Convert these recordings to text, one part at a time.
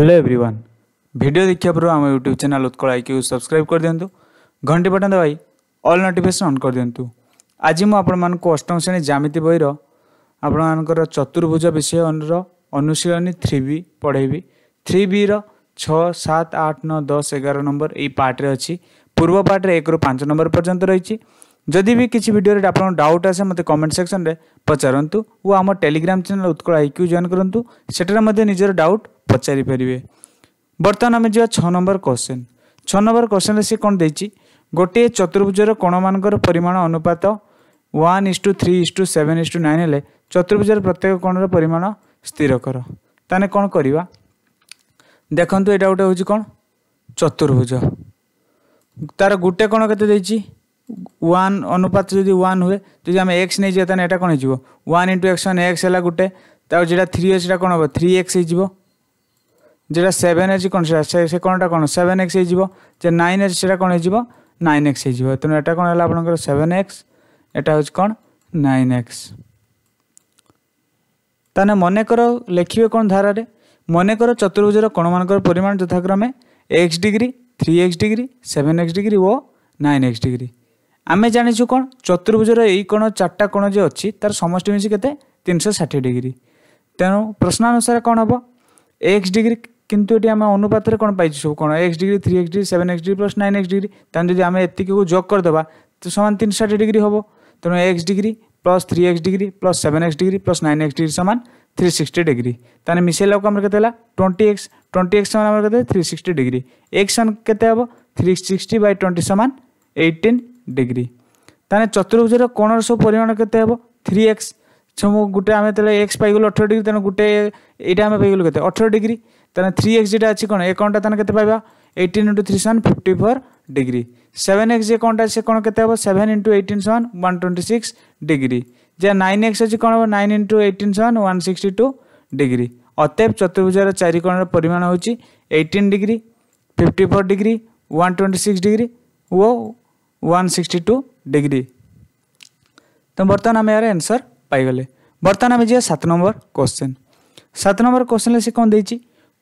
hello everyone video ଦେଖିବା ପୂର୍ବରୁ ଆମ YouTube channel Utkal IQ subscribe କରିଦିଅନ୍ତୁ ଘଣ୍ଟି ବଟନ୍ ଦେବାଇ ଅଲ୍ ନୋଟିଫିକେସନ୍ ଅନ୍ କରିଦିଅନ୍ତୁ ଆଜି ମୁଁ ଆପଣମାନଙ୍କୁ ଅଷ୍ଟମ ଶ୍ରେଣୀ ଜ୍ୟାମିତି ବହିର ଆପଣମାନଙ୍କର ଚତୁର୍ଭୁଜ ବିଷୟ ଅନୁର ଅନୁଶୀଳନୀ ଥ୍ରୀ ବି ପଢ଼େଇବି ଥ୍ରୀ ବିର ଛଅ ସାତ ଆଠ ନଅ ଦଶ ଏଗାର ନମ୍ବର ଏଇ ପାର୍ଟରେ ଅଛି ପୂର୍ବ ପାର୍ଟରେ ଏକରୁ ପାଞ୍ଚ ନମ୍ବର ପର୍ଯ୍ୟନ୍ତ ରହିଛି ଯଦି ବି କିଛି ଭିଡ଼ିଓରେ ଆପଣଙ୍କ ଡାଉଟ୍ ଆସେ ମୋତେ କମେଣ୍ଟ ସେକ୍ସନରେ ପଚାରନ୍ତୁ ଓ ଆମ Telegram channel Utkal IQ join କରନ୍ତୁ ସେଠାରେ ମଧ୍ୟ ନିଜର ଡାଉଟ୍ ପଚାରି ପାରିବେ ବର୍ତ୍ତମାନ ଆମେ ଯିବା ଛଅ ନମ୍ବର କୋଶ୍ଚିନ୍ ଛଅ ନମ୍ବର କୋଶ୍ଚିନ୍ରେ ସେ କ'ଣ ଦେଇଛି ଗୋଟିଏ ଚତୁର୍ଭୁଜର କୋଣମାନଙ୍କର ପରିମାଣ ଅନୁପାତ one is to three is to seven is to nine ହେଲେ ଚତୁର୍ଭୁଜର ପ୍ରତ୍ୟେକ କୋଣର ପରିମାଣ ସ୍ଥିର କର ତାହେଲେ କ'ଣ କରିବା ଦେଖନ୍ତୁ ଏଇଟା ଗୋଟେ ହେଉଛି କ'ଣ ଚତୁର୍ଭୁଜ ତାର ଗୋଟେ କ'ଣ କେତେ ଦେଇଛି ওয়ান অনুপাত যদি ওয়ান হুয়ে যদি আমি এক্স নেইযা তাহলে এটা কোণ হয়ে one into x one x হল গোটে তাও যেটা থ্রি অছি সেটা কোণ হব থ্রি এক্স হয়ে যেটা সেভেন অছি কোণ সে কোণটা কোণ সেভেন এক্স হয়ে যে নাইন অছি সেটা কোণ হয়ে নাইন এক্স হয়ে তেমন এটা কোণ হল আপনার সেভেন এক্স এটা হচ্ছে কোণ নাইন এক্স তাহলে মনে কর লেখবে কোণ ধারায় মনে কর চতুর্ভুজর কোণমানকর পরিমাণ যথাক্রমে x degree three x degree seven x degree ও নাইন এক্স ডিগ্রি ଆମେ ଜାଣିଛୁ କ'ଣ ଚତୁର୍ଭୁଜର ଏଇ କୋଣ ଚାରିଟା କୋଣ ଯେ ଅଛି ତା'ର ସମଷ୍ଟି ମିଶି କେତେ ତିନିଶହ ଷାଠିଏ ଡିଗ୍ରୀ ତେଣୁ ପ୍ରଶ୍ନାନୁସାରେ କ'ଣ ହେବ ଏକ୍ସ ଡିଗ୍ରୀ କିନ୍ତୁ ଏଠି ଆମେ ଅନୁପାତରେ କ'ଣ ପାଇଛୁ ସବୁ କ'ଣ x degree three x degree seven x degree plus nine x degree ତାହେଲେ ଯଦି ଆମେ ଏତିକିକୁ ଯୋଗ କରିଦେବା ତ ସମାନ ତିନିଶହ ଷାଠିଏ ଡିଗ୍ରୀ ହେବ ତେଣୁ x degree plus three x degree plus seven x degree plus nine x degree ସମାନ থ্রি সিক্সটি ডিগ্রি তাহলে মিশাইলাকে আমার কেতে হল টোয়েন্টি এক্স টোয়েন্টি এক্স সমান আমার কেতে থ্রি সিক্সটি ডিগ্রি এক্স সমান কেতে হব থ্রি সিক্সটি বাই টোয়েন্টি সমান এইটিন ডিগ্রি তাহলে চতুর্ভুজের কোণর সব পরিমাণ কেতে হব থ্রি এক্স গোটে আমি তাহলে এক্স পাইগলু অঠর ডিগ্রি তেমন গোটে এইটা আমি পাইগলু কেতে অঠর ডিগ্রি তাহলে থ্রি এক্স যেটা আছে কোণ এ কোণটা তাহলে কেতে পাইবা এইটিন ইন্টু থ্রি সমান fifty four degree seven x যে কোণটা আছে কোণ কেতে হব সেভেন ইন্টু এইটিন সমান ওয়ান টোয়েন্টি সিক্স ডিগ্রি যা নাইন এক্স আছে কোণ হব নাইন ইন্টু এইটিন সমান ওয়ান সিক্সটি টু ডিগ্রি অতএব চতুর্ভুজের চারি কোণের পরিমাণ হচ্ছে eighteen degree fifty four degree one twenty six degree ও 162 डिग्री तो बर्तन आम यार आंसर पाईले बर्तन आम जा सत नंबर क्वेश्चन सत नंबर क्वेश्चन से कौन दे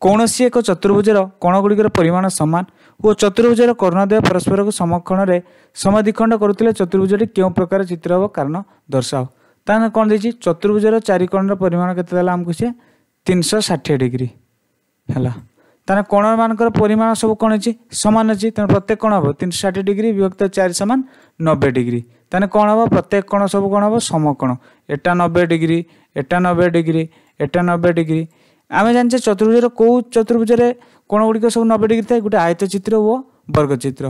कौन सी एक चतुर्भुजर कोण गुड़िकर परिमाण सामान और चतुर्भुजर कर्णदेय परस्पर को समक्षण में समाधिखंड कर चतुर्भुज क्यों प्रकार चित्र हे कारण दर्शाओ ताने कौन दे चतुर्भुजर चारिकोण परिमाण के आमको सी तीन सौ षाठी डिग्री है ତାହେଲେ କୋଣମାନଙ୍କର ପରିମାଣ ସବୁ କ'ଣ ଅଛି ସମାନ ଅଛି ତେଣୁ ପ୍ରତ୍ୟେକ କ'ଣ ହେବ ତିନିଶହ ଷାଠିଏ ଡିଗ୍ରୀ ବିଭକ୍ତ ଚାରି ସମାନ ନବେ ଡିଗ୍ରୀ ତାହେଲେ କ'ଣ ହେବ ପ୍ରତ୍ୟେକ କୋଣ ସବୁ କ'ଣ ହେବ ସମକୋଣ ଏଟା ନବେ ଡିଗ୍ରୀ ଏଟା ନବେ ଡିଗ୍ରୀ ଏଟା ନବେ ଡିଗ୍ରୀ ଆମେ ଜାଣିଛେ ଚତୁର୍ଭୁଜର କେଉଁ ଚତୁର୍ଭୁଜରେ କୋଣଗୁଡ଼ିକ ସବୁ ନବେ ଡିଗ୍ରୀ ଥାଏ ଗୋଟେ ଆୟତଚିତ୍ର ଓ ବର୍ଗଚିତ୍ର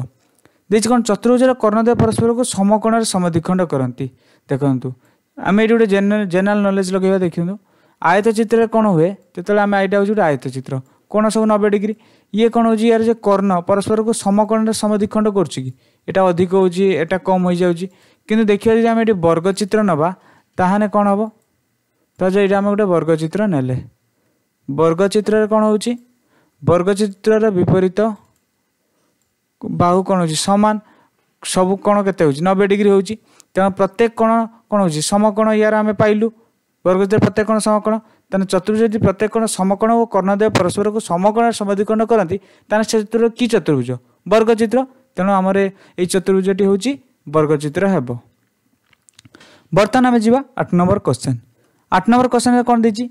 ଦେଇଛି କ'ଣ ଚତୁର୍ଭୁଜର କର୍ଣ୍ଣଦେୟ ପରସ୍ପରକୁ ସମକୋଣରେ ସମଦ୍ୱିଖଣ୍ଡ କରନ୍ତି ଦେଖନ୍ତୁ ଆମେ ଏଠି ଗୋଟେ ଜେନେରାଲ ନଲେଜ ଲଗେଇବା ଦେଖନ୍ତୁ ଆୟତ ଚିତ୍ରରେ କ'ଣ ହୁଏ ଯେତେବେଳେ ଆମେ ଏଇଟା ହେଉଛି ଗୋଟେ ଆୟତ ଚିତ୍ର কোণ ସବୁ ନବେ ଡିଗ୍ରୀ ଇଏ କ'ଣ ହେଉଛି ୟାର ଯେ କର୍ଣ୍ଣ ପରସ୍ପରକୁ ସମକୋଣରେ ସମଧିଖଣ୍ଡ କରୁଛି କି ଏଇଟା ଅଧିକ ହେଉଛି ଏଇଟା କମ୍ ହୋଇଯାଉଛି କିନ୍ତୁ ଦେଖିବା ଯଦି ଆମେ ଏଠି ବର୍ଗଚିତ୍ର ନେବା ତାହେଲେ କ'ଣ ହେବ ଧରାଯାଉ ଏଇଟା ଆମେ ଗୋଟେ ବର୍ଗଚିତ୍ର ନେଲେ ବର୍ଗଚିତ୍ରରେ କ'ଣ ହେଉଛି ବର୍ଗଚିତ୍ରର ବିପରୀତ ବାହୁ କ'ଣ ହେଉଛି ସମାନ ସବୁ କୋଣ କେତେ ହେଉଛି ନବେ ଡିଗ୍ରୀ ହେଉଛି ତେଣୁ ପ୍ରତ୍ୟେକ କୋଣ କ'ଣ ହେଉଛି ସମକୋଣ ୟାର ଆମେ ପାଇଲୁ ବର୍ଗଚିତ୍ର ପ୍ରତ୍ୟେକ କୋଣ ସମକୋଣ ତାହେଲେ ଚତୁର୍ଭୁଜ ଯଦି ପ୍ରତ୍ୟେକ କୋଣ ସମକୋଣ ଓ କର୍ଣ୍ଣଦେହ ପରସ୍ପରକୁ ସମକୋଣ ସମାଧିକରଣ କରନ୍ତି ତାହେଲେ ସେ ଚିତ୍ର କି ଚତୁର୍ଭୁଜ ବର୍ଗଚିତ୍ର ତେଣୁ ଆମର ଏଇ ଚତୁର୍ଭୁଜଟି ହେଉଛି ବର୍ଗଚିତ୍ର ହେବ ବର୍ତ୍ତମାନ ଆମେ ଯିବା ଆଠ ନମ୍ବର କ୍ୱେଶ୍ଚନ୍ ଆଠ ନମ୍ବର କ୍ୱେଶ୍ଚନ୍ରେ କ'ଣ ଦେଇଛି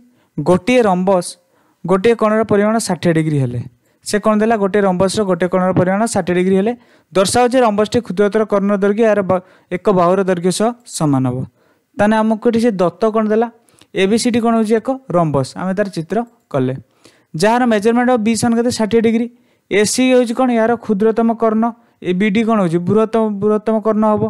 ଗୋଟିଏ ରମ୍ବସ୍ ଗୋଟିଏ କୋଣର ପରିମାଣ ଷାଠିଏ ଡିଗ୍ରୀ ହେଲେ ସେ କ'ଣ ଦେଲା ଗୋଟିଏ ରମ୍ବସର ଗୋଟିଏ କୋଣର ପରିମାଣ ଷାଠିଏ ଡିଗ୍ରୀ ହେଲେ ଦର୍ଶାଉଛି ରମ୍ବସ୍ଟି କ୍ଷୁଦ୍ରତର କର୍ଣ୍ଣ ଦୈର୍ଘ୍ୟ ଏହାର ଏକ ବାହୁର ଦୈର୍ଘ୍ୟ ସହ ସମାନ ହେବ ତାହେଲେ ଆମକୁ ଏଠି ସେ ଦତ୍ତ କ'ଣ ଦେଲା एबिसीडी କ'ଣ ହେଉଛି ଏକ ରମ୍ବସ୍ ଆମେ ତାର ଚିତ୍ର କଲେ ଯାହାର ମେଜରମେଣ୍ଟ ହେବ ବି ସମାନ କେତେ ଷାଠିଏ ଡିଗ୍ରୀ ଏସି ହେଉଛି କ'ଣ ଏହାର କ୍ଷୁଦ୍ରତମ କର୍ଣ୍ଣ ଏ ବି ଡି କ'ଣ ହେଉଛି ବୃହତ୍ତମ ବୃହତ୍ତମ କର୍ଣ୍ଣ ହେବ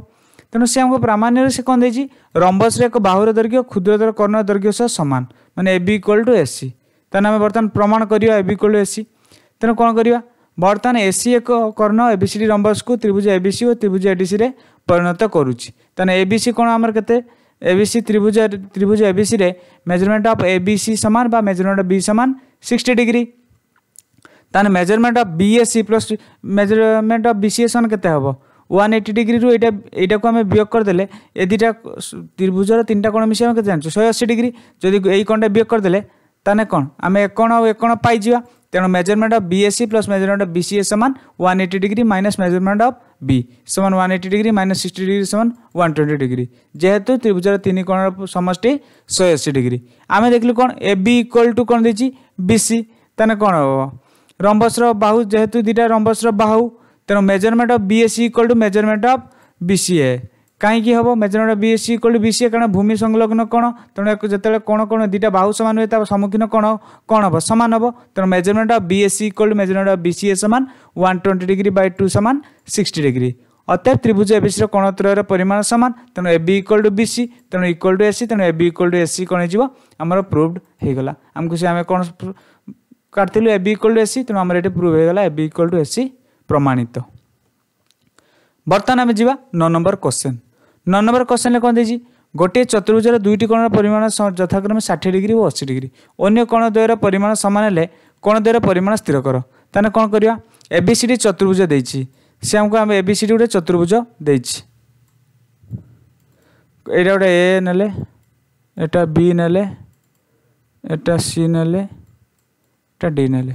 ତେଣୁ ସେ ଆମକୁ ପ୍ରାମାଣ୍ୟରେ ସେ କ'ଣ ଦେଇଛି ରମ୍ବସ୍ରେ ଏକ ବାହୁର ଦୈର୍ଘ୍ୟ କ୍ଷୁଦ୍ରତର କର୍ଣ୍ଣ ଦୈର୍ଘ୍ୟ ସହ ସମାନ ମାନେ A B equal to A C ତାହେଲେ ଆମେ ବର୍ତ୍ତମାନ ପ୍ରମାଣ କରିବା A B equal to A C ତେଣୁ କ'ଣ କରିବା ବର୍ତ୍ତମାନ ଏସି ଏକ କର୍ଣ୍ଣ ଏବିସିଡି ରମ୍ବସ୍କୁ ତ୍ରିଭୁଜ ଏବିସି ଓ ତ୍ରିଭୁଜ ଏଡିସିରେ ପରିଣତ କରୁଛି ତାହେଲେ ଏବିସି କ'ଣ ଆମର କେତେ এবিসি ত্রিভুজের ত্রিভুজ এবিসিরে মেজরমেন্ট অফ এবিসি সমান বা মেজরমেন্ট অফ বি সমান সিক্সটি ডিগ্রি তাহলে measurement of B A C plus measurement of B C A সমান কেতে হব ওয়ান এইটি ডিগ্রি এইটা এইটাকে আমি বিয়োগ করেদেলে এ দুইটা ত্রিভুজর তিনটা কোণ মিশে আমি কেতে জানিছো শহে অশী ডিগ্রি যদি এই কোণটা বিয়োগ করেদেলে তাহলে কোণ আমি এক কোণ আউ এক কোণ পাইযা তেণু measurement of B A C plus measurement of B C A সমান one eighty degree minus measurement of B সমান one eighty degree minus sixty degree সমান ওয়ান টোয়েন্টি ডিগ্রি যেহেতু ত্রিভুজর তিন কোণর সমষ্টি শহে অশী ডিগ্রি আমি দেখলু কোণ এ বি ইকুয়াল টু কোণ দিয়েছি বিসি তাহলে কোণ হব রম্বসর বাহু যেহেতু দুইটা রম্বসর বাহু তেমন measurement of B A C equal to measurement of B C A କାହିଁକି ହେବ ମେଜନଟା B S C equal B C A କାରଣ ଭୂମି ସଂଲଗ୍ନ କ'ଣ ତେଣୁ ୟାକୁ ଯେତେବେଳେ କ'ଣ କ'ଣ ଦୁଇଟା ବାହୁ ସମାନ ହୁଏ ତା ସମ୍ମୁଖୀନ କ'ଣ କ'ଣ ହେବ ସମାନ ହେବ ତେଣୁ measurement of B S C equal measurement of B C A ସମାନ one twenty degree by two ସମାନ ସିକ୍ସଟି ଡିଗ୍ରୀ ଅତଏବ ତ୍ରିଭୁଜ ଏବିସିର କୋଣତ୍ରୟର ପରିମାଣ ସମାନ ତେଣୁ A B equal to B C ତେଣୁ ଇକ୍ୱାଲ୍ ଟୁ ଏସି ତେଣୁ A B equal to A C କ'ଣ ହେଇଯିବ ଆମର ପ୍ରୁଭ୍ଡ ହେଇଗଲା ଆମକୁ ସେ ଆମେ କ'ଣ କାଟିଥିଲୁ A B equal to A C ତେଣୁ ଆମର ଏଠି ପ୍ରୁଭ୍ ହେଇଗଲା A B equal to A C ପ୍ରମାଣିତ ବର୍ତ୍ତମାନ ଆମେ ଯିବା ନଅ ନମ୍ବର କୋଶ୍ଚିନ୍ ନଅ ନମ୍ବର କ୍ୱେଶ୍ଚନରେ କ'ଣ ଦେଇଛି ଗୋଟିଏ ଚତୁର୍ଭୁଜର ଦୁଇଟି କୋଣର ପରିମାଣ ଯଥାକ୍ରମେ ଷାଠିଏ ଡିଗ୍ରୀ ଓ ଅଶୀ ଡିଗ୍ରୀ ଅନ୍ୟ କୋଣ ଦ୍ୱୟର ପରିମାଣ ସମାନ ହେଲେ କୋଣ ଦ୍ୱୟର ପରିମାଣ ସ୍ଥିର କର ତାହେଲେ କ'ଣ କରିବା ଏ ବି ସି ଡି ଚତୁର୍ଭୁଜ ଦେଇଛି ସେ ଆମକୁ ଆମେ ଏ ବି ସି ଡି ଗୋଟେ ଚତୁର୍ଭୁଜ ଦେଇଛି ଏଇଟା ଗୋଟେ ଏ ନେଲେ ଏଇଟା ବି ନେଲେ ଏଇଟା ସି ନେଲେ ଏଇଟା ଡି ନେଲେ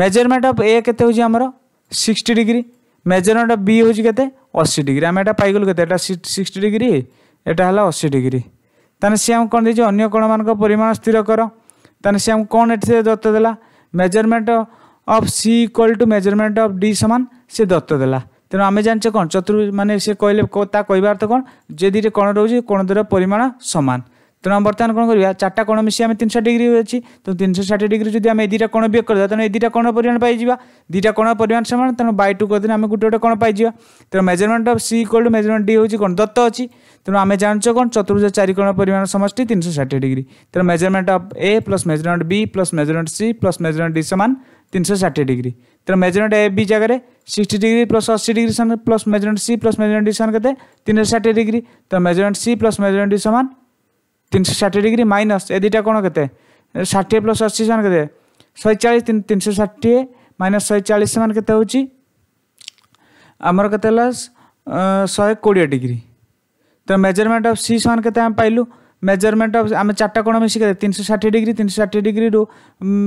ମେଜରମେଣ୍ଟ ଅଫ୍ ଏ କେତେ ହେଉଛି ଆମର sixty degree measurement of B ହେଉଛି କେତେ অশী ডিগ্রি আমি এটা পাইগলু কে এটা সিক্সটি ডিগ্রি এটা হল অশী ডিগ্রি তাহলে সি আমি কম দিয়েছে অন্য কোণ মান পরিমাণ স্থির কর তাহলে সি আমি কম এটি দত্ত দেলা measurement of C equal to measurement of D সমান সি দত্ত দেলা তেমন আমি জানছে কোণ চতুর্ভুজ মানে সে কহিলে তা কহবার অর্থ কোণ যে দুইটি কোণ রয়েছে কোণ দুইটার পরিমাণ সমান তেমন আমি বর্তমান কোণ করা চারটা কোণ মিশিয়ে আমি তিনশো ডিগ্রি হয়েছি তো তিনশো ষাঠিয়ে ডিগ্রি যদি আমি এই দুইটা কোণ বিয়োগ করে তাহলে এই দুইটা কোণ পরিমাণ পাই যা দুইটা কোণ পরিমাণ সমান তেমন বাই টু করে আমি গোটে গোটে কোণ পাই যা তেমন measurement of C equal to measurement D হচ্ছে কোণ দত্ত অছি তেমন আমি জানছো কোণ চতুর্ভুজ চারি কোণ পরিমাণ সমষ্টি তিনশো ষাঠিয়ে ডিগ্রি তেমন measurement of A plus measurement B plus measurement C plus measurement D সমান তিনশো ষাঠিয়ে ডিগ্রি তেমন মেজরমেন্ট এ বি জায়গায় সিক্সটি ডিগ্রি प्लस अशी ডিগ্রি সমান plus measurement C plus measurement D সমান केते তিনশো सौ ডিগ্রি তেমন measurement C C measurement D সমান তিনশো ষাঠিଏ ଡିଗ୍ରୀ ମାଇନସ୍ ଏ ଦୁଇଟା କ'ଣ କେତେ ଷାଠିଏ ପ୍ଲସ୍ ଅଶୀ ସମାନ କେତେ ଶହେ ଚାଳିଶ ତିନିଶହ ଷାଠିଏ ମାଇନସ୍ ଶହେ ଚାଳିଶ ସମାନ କେତେ ହେଉଛି ଆମର କେତେ ହେଲା ଶହେ କୋଡ଼ିଏ ଡିଗ୍ରୀ ତ ମେଜରମେଣ୍ଟ ଅଫ୍ ସି ସମାନ କେତେ ଆମେ ପାଇଲୁ মেজরমেন্ট অফ আমি চারটা কোণ মিশিয়ে কেতে তিনশো ষাঠিয়ে ডিগ্রি তিনশো ষাঠিয়ে ডিগ্রি রু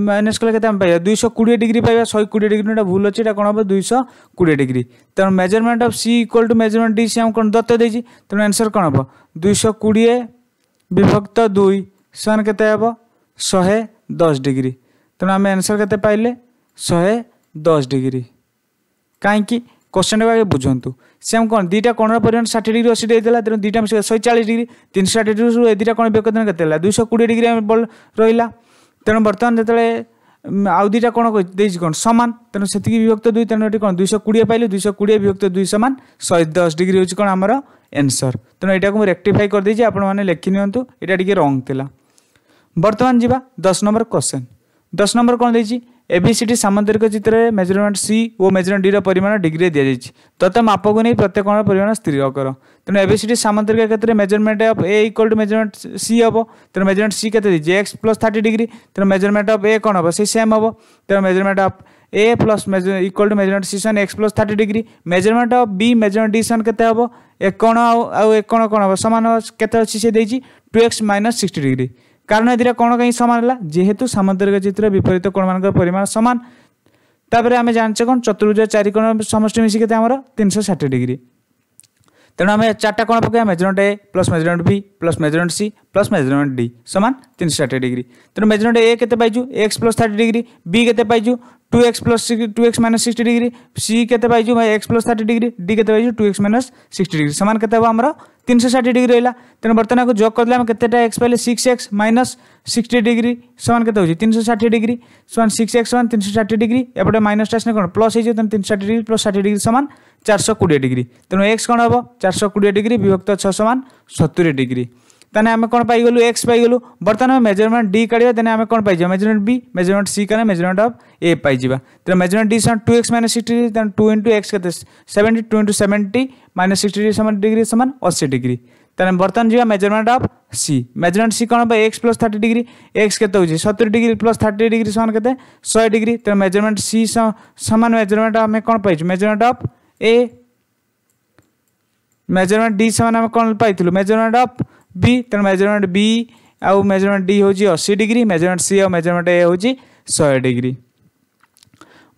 মাইনাস কলে কেতে আমি পাইবা দুইশো কোড়িয়ে ডিগ্রি পাইবা শহে কোড়িয়ে ডিগ্রি এটা ভুল অছে এটা কোণ হবে দুইশো কোড়িয়ে ডিগ্রি তেমন measurement of C equal to measurement D C আমি কোণ দত্ত দিয়েছি তেমন আনসর কোণ হব দুইশো কোড়িয়ে বিভক্ত দুই সমান কেতে হব শহে দশ ডিগ্রি তেমন আমি আনসর কেতে পাইলে শহে দশ ডিগ্রি কাইকি কোশ্চেনটাকে আগে বুঝন্তু সে আমি কোণ দুইটা কোণর পরিমাণ ষাঠিয়ে ডিগ্রি অশী দিয়েদেলা তেমন দুইটা মিশে শহে চাশ ডিগ্রি তিনশো ষাঠিয়ে ডিগ্রি এ দুইটা কোণ বিভক্ত কেতে দুইশো কোড়ি ডিগ্রি রহিলা তেমন বর্তমান যেতবে আউ দুইটা কোণ দিয়েছি কোণ সমান তেমন সেটি বিভক্ত দুই তেমন এটি কোণ দুইশো কোড়িয়ে পাইলু দুইশো কোড়িয়ে বিভক্ত দুই সমান শহে দশ ডিগ্রি হচ্ছে কোণ আমার ଏନ୍ସର୍ ତେଣୁ ଏଇଟାକୁ ମୁଁ ରେକ୍ଟିଫାଇ କରିଦେଇଛି ଆପଣମାନେ ଲେଖି ନିଅନ୍ତୁ ଏଇଟା ଟିକେ ରଙ୍ଗ ଥିଲା ବର୍ତ୍ତମାନ ଯିବା ଦଶ ନମ୍ବର କ୍ୱେଶ୍ଚନ୍ ଦଶ ନମ୍ବର କ'ଣ ଦେଇଛି ଏବିସିଟି ସାମୁଦ୍ରିକ ଚିତ୍ରରେ ମେଜରମେଣ୍ଟ ସି ଓ ମେଜରମେଣ୍ଟ ଡିର ପରିମାଣ ଡିଗ୍ରୀରେ ଦିଆଯାଇଛି ତଥା ମାପକୁ ନେଇ ପ୍ରତ୍ୟେକ କୋଣର ପରିମାଣ ସ୍ଥିର କର ତେଣୁ ଏବିସିଟି ସାମୁଦ୍ରିକ କ୍ଷେତ୍ରରେ measurement of A equal to measurement C ହେବ ତେଣୁ ମେଜରମେଣ୍ଟ ସି କେତେ ଦେଇଛି ଏକ୍ସ ପ୍ଲସ୍ ଥାର୍ଟି ଡିଗ୍ରୀ ତେଣୁ ମେଜରମେଣ୍ଟ ଅଫ୍ ଏ କ'ଣ ହେବ ସେ ସେମ୍ ହେବ ତେଣୁ measurement of A plus measure to measurement measurement decision x plus 30 degree measurement of b measurement decision केते हबो एकोण आउ एकोण कोण हम सामान के अछि से देछि 2x minus 60 कारण ये कौन कहीं सामान है जेहेतु सामुद्रिक चित्र विपरीत कोण मान परिमाण सामान तापर आम जानछे कौन चतुर्भुज चारिकोण समस्ट समष्टि मिसी केते हमर षाठी डिग्री তেমন আমি চারটা কোণ পকাই measurement A plus measurement B plus measurement C plus measurement D सामान तीन सौ षाठी डिग्री तेनाली मेजरमेंट ए के पाइଛୁ x plus thirty degree B के पाइजु two x plus two x minus sixty degree C के पाइजु भाई x plus thirty degree D के पाइजु two x minus sixty degree सामान के आम तीन सौ षाठी डिग्री रहा तेना बर्तमान को जग करदे केतेटा एक्स पाइले six x minus sixty degree सामान के तीन सौ षाठी डिग्री सामान सिक्स एक्स सामान तीन सौ षाठी डिग्री एपटे माइनस टाइम कौन प्लस हो तीन सौ षाठी डिग्री प्लस षाठी डिग्री सामान चार सौ कोड़े डिग्री तेनाली एक्स कौन हम चार सौ कोड़े डिग्री विभक्त छः सामान सतुरी डिग्री तेने आम कौन पाईगलु एक्स पाईगलु बर्तमान मेजरमेंट डी काढ़ा तेने आम कौन पाई मेजरमेंट बी मेजरमेंट सी क्या मेजरमेंट अफ ए पाई तेरे मेजरमेंट डी सामान टू एक्स माइनस सिक्सटी तेरे टू इंटू एक्स के seventy two into seventy minus sixty सामान डिग्री सामान अशी डिग्री तेरे बर्तमान जी measurement of C measurement C कौन x plus thirty degree x के सतुरी डिग्री प्लस थर्टी डिग्री सामान के शहे डिग्री तेरे मेजरमेंट सी सामान मेजरमेंट आम कौन पाई measurement of A measurement D सामान आम कौन पाई मेजरमेंट अफ বি তেমন মেজরমেন্ট বি আউ মেজরমেন্ট ডি হচ্ছে অশী ডিগ্রি মেজরমেন্ট সি আউ মেজরমেন্ট এ হচ্ছে শহে ডিগ্রি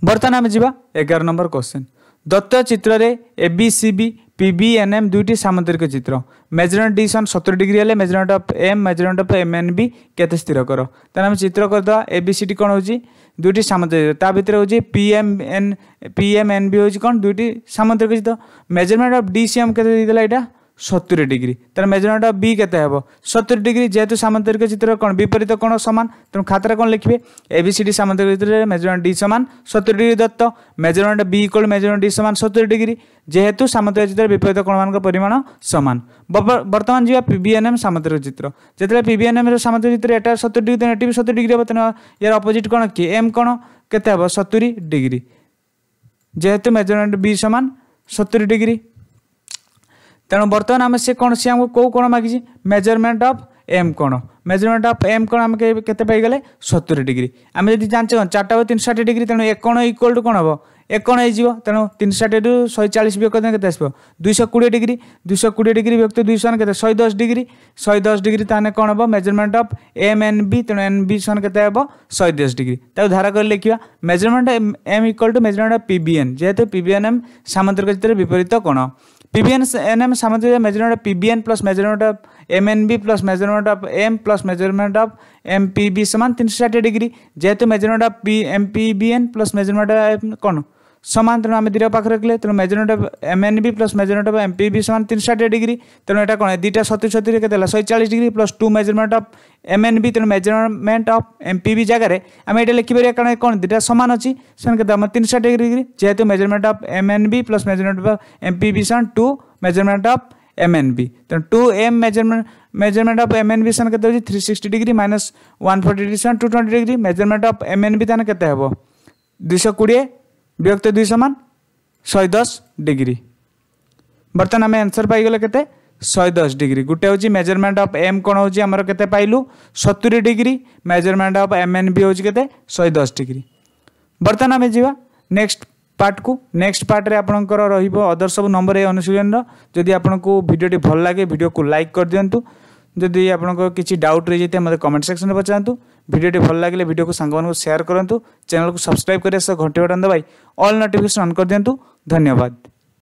বর্তমান আমি যা এগার নম্বর কোশ্চেন দত্ত চিত্রের A B C B P B N M দুইটি সামুদ্রিক চিত্র মেজরমেন্ট ডিসন সতুরি ডিগ্রি হলে measurement of M measurement of M N B কেতে স্থির কর তাহলে আমি চিত্র করেদেওয়া এ বি সি টি কোণ হচ্ছে দুইটি সামুদ্রিক তা ভিতরে হচ্ছে P M N P M N B হচ্ছে কোণ দুইটি সামুদ্রিক চিত্র measurement of D C M কেতে দিয়ে এটা ସତୁରି ଡିଗ୍ରୀ ତାର ମେଜରମେଣ୍ଟ ଅଫ୍ ବି କେତେ ହେବ ସତୁରି ଡିଗ୍ରୀ ଯେହେତୁ ସାମନ୍ତରିକ ଚିତ୍ର କ'ଣ ବିପରୀତ କୋଣ ସମାନ ତେଣୁ ଖାତାରେ କ'ଣ ଲେଖିବେ ଏ ବି ସି ଡି ସାମନ୍ତରିକ ଚିତ୍ରରେ ମେଜରମେଣ୍ଟ ଡି ସମାନ ସତୁରି ଡିଗ୍ରୀ ଦତ୍ତ measurement B equal measurement D ସମାନ ସତୁରି ଡିଗ୍ରୀ ଯେହେତୁ ସାମନ୍ତରିକ ଚିତ୍ରରେ ବିପରୀତ କୋଣମାନଙ୍କ ପରିମାଣ ସମାନ ବର୍ତ୍ତମାନ ଯିବା ପିବିଏନ୍ଏମ୍ ସାମନ୍ତରିକ ଚିତ୍ର ଯେତେବେଳେ ପିବିଏନ୍ଏମ୍ର ସାମନ୍ତରିକ ଚିତ୍ର ଏଟା ସତୁରି ଡିଗ୍ରୀ ତେଣୁ ଏଠି ବି ସତୁରି ଡିଗ୍ରୀ ହେବ ତେଣୁ ୟାର ଅପୋଜିଟ୍ କ'ଣ କି ଏମ୍ କ'ଣ କେତେ ହେବ ସତୁରି ଡିଗ୍ରୀ ଯେହେତୁ ମେଜରମେଣ୍ଟ ବି ସମାନ ସତୁରି ଡିଗ୍ରୀ তেমন বর্তমানে আমি সে কোণ সি ଆମକୁ କେଉଁ କ'ଣ ମାଗିଛି ମେଜରମେଣ୍ଟ ଅଫ୍ ଏମ୍ କ'ଣ মেজরমেন্ট অফ এম কোণ আমি কত পাইগলে সতুরি ডিগ্রি আমি যদি জাঁচে কোণ চারটা বা তিনশো ষাঠি ডিগ্রি তেমন একোণ ইকুয়াল টু কোণ হব একোণ হয়ে যাব তেমন তিনশো টু শহে চাশ বিভক্ত কত আসবে দুইশো কোড়িয়ে ডিগ্রি দুইশো কোড়িয়ে ডিগ্রি বিভক্ত দুইশো কত শহে দশ ডিগ্রি শহে দশ ডিগ্রি তাহলে কোণ হব measurement of M N B তেমন এন বি সমান কত হব শহে দশ ডিগ্রি তাকে ধারা করে লিখবা measurement M equal to measurement of P B N যেহেতু পিবিএন এম সামান্তরিক চিত্রের বিপরীত কোণ पीबीएन एनएम सामग्री measurement of P B N plus measurement of M N B plus measurement of M plus measurement of M P B समान 360 डिग्री जेहतु measurement of P M P B N plus measurement of कौन সমান তেমন আমি দুইটা পাখে রাখলে তেমন measurement of M N B plus measurement of M P B সমান তিনশো ষাঠিয়ে ডিগ্রি তেমন এটা কোণ দুইটা সতু সতুরে কেতে হল শহে চাশ degree plus two measurement of M N B তেমন measurement of M P B জায়গায় আমি এটা লিখিপার কারণ কোণ দুইটা সমান অছি সেখানে কেতে আমার তিনশো ষাঠিয়ে ডিগ্রি যেহেতু measurement of M N B plus measurement of M P B সমান two measurement of M N B तेनाली two M measurement measurement of M N B सान के three sixty degree minus one forty degree सान two twenty degree measurement of M N B तान के दुश कोड़े বিভক্ত দুই সমান শহে দশ ডিগ্রি বর্তমান আমি আনসর পাইগলে কেতে শহে দশ ডিগ্রি গোটে হচ্ছে মেজরমেন্ট অফ এম কোণ হচ্ছে আমার কেতে পাইলু সতুরি degree measurement of M N B হচ্ছে কেতে শহে দশ ডিগ্রি বর্তমান আমি যা নেক্সট ପାର୍ଟକୁ ନେକ୍ସଟ ପାର୍ଟରେ ଆପଣଙ୍କର ରହିବ ଅଦର ସବୁ ନମ୍ବର ଏ ଅନୁଶୀଳନର ଯଦି ଆପଣଙ୍କୁ ଭିଡ଼ିଓଟି ଭଲ ଲାଗେ ଭିଡ଼ିଓକୁ ଲାଇକ୍ କରିଦିଅନ୍ତୁ ଯଦି ଆପଣଙ୍କ କିଛି ଡାଉଟ୍ ରହିଯାଇଥାଏ ମୋତେ କମେଣ୍ଟ ସେକ୍ସନରେ ପଚାରନ୍ତୁ ଭିଡ଼ିଓଟି ଭଲ ଲାଗିଲେ ଭିଡ଼ିଓକୁ ସାଙ୍ଗମାନଙ୍କୁ ସେୟାର କରନ୍ତୁ ଚ୍ୟାନେଲକୁ ସବସ୍କ୍ରାଇବ୍ କରିବା ସହ ଘଣ୍ଟି ବଟନ୍ ଦବାଇ ଅଲ୍ ନୋଟିଫିକେସନ୍ ଅନ୍ କରିଦିଅନ୍ତୁ ଧନ୍ୟବାଦ